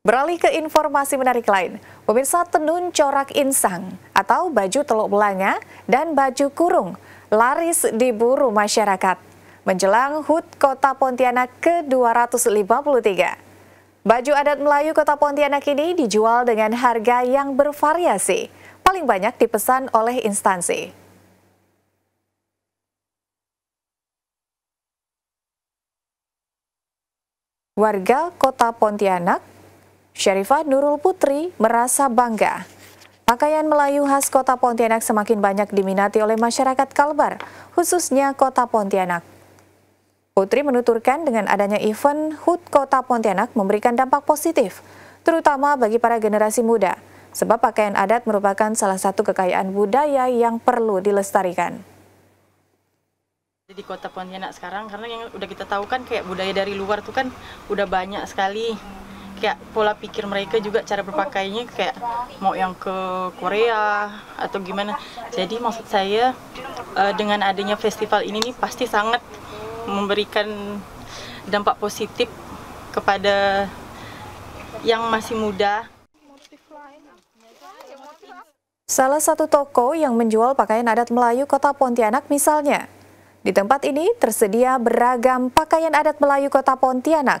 Beralih ke informasi menarik lain, pemirsa tenun corak insang atau baju teluk belanga dan baju kurung laris diburu masyarakat menjelang HUT Kota Pontianak ke-253. Baju adat Melayu Kota Pontianak ini dijual dengan harga yang bervariasi, paling banyak dipesan oleh instansi. Warga Kota Pontianak Syarifah Nurul Putri merasa bangga. Pakaian Melayu khas kota Pontianak semakin banyak diminati oleh masyarakat Kalbar, khususnya kota Pontianak. Putri menuturkan dengan adanya event HUT Kota Pontianak memberikan dampak positif, terutama bagi para generasi muda, sebab pakaian adat merupakan salah satu kekayaan budaya yang perlu dilestarikan di kota Pontianak sekarang karena yang udah kita tahu kan kayak budaya dari luar tuh kan udah banyak sekali kayak pola pikir mereka juga cara berpakaiannya kayak mau yang ke Korea atau gimana. Jadi maksud saya uh, dengan adanya festival ini nih pasti sangat memberikan dampak positif kepada yang masih muda. Salah satu toko yang menjual pakaian adat Melayu Kota Pontianak misalnya. Di tempat ini tersedia beragam pakaian adat Melayu Kota Pontianak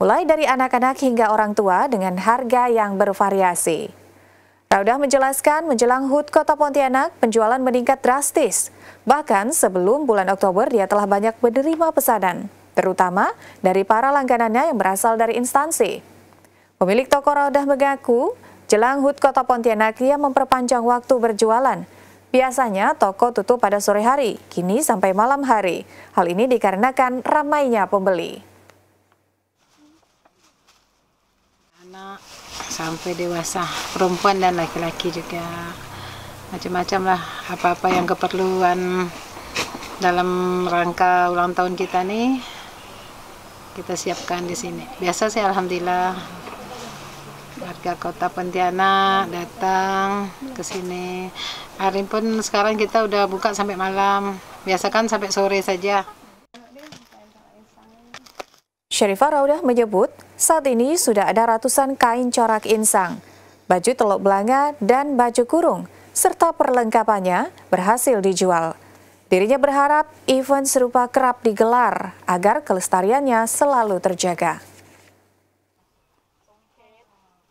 mulai dari anak-anak hingga orang tua dengan harga yang bervariasi. Raudah menjelaskan menjelang HUT Kota Pontianak, penjualan meningkat drastis. Bahkan sebelum bulan Oktober dia telah banyak menerima pesanan, terutama dari para langganannya yang berasal dari instansi. Pemilik toko Raudah mengaku, jelang HUT Kota Pontianak ia memperpanjang waktu berjualan, Biasanya toko tutup pada sore hari, kini sampai malam hari. Hal ini dikarenakan ramainya pembeli. anak sampai dewasa perempuan dan laki-laki juga macam-macam lah apa-apa yang keperluan dalam rangka ulang tahun kita nih kita siapkan di sini biasa sih alhamdulillah warga kota Pontianak datang ke sini hari pun sekarang kita udah buka sampai malam biasa kan sampai sore saja Syarifah Raudah menyebut saat ini sudah ada ratusan kain corak insang, baju teluk belanga, dan baju kurung, serta perlengkapannya berhasil dijual. Dirinya berharap event serupa kerap digelar agar kelestariannya selalu terjaga.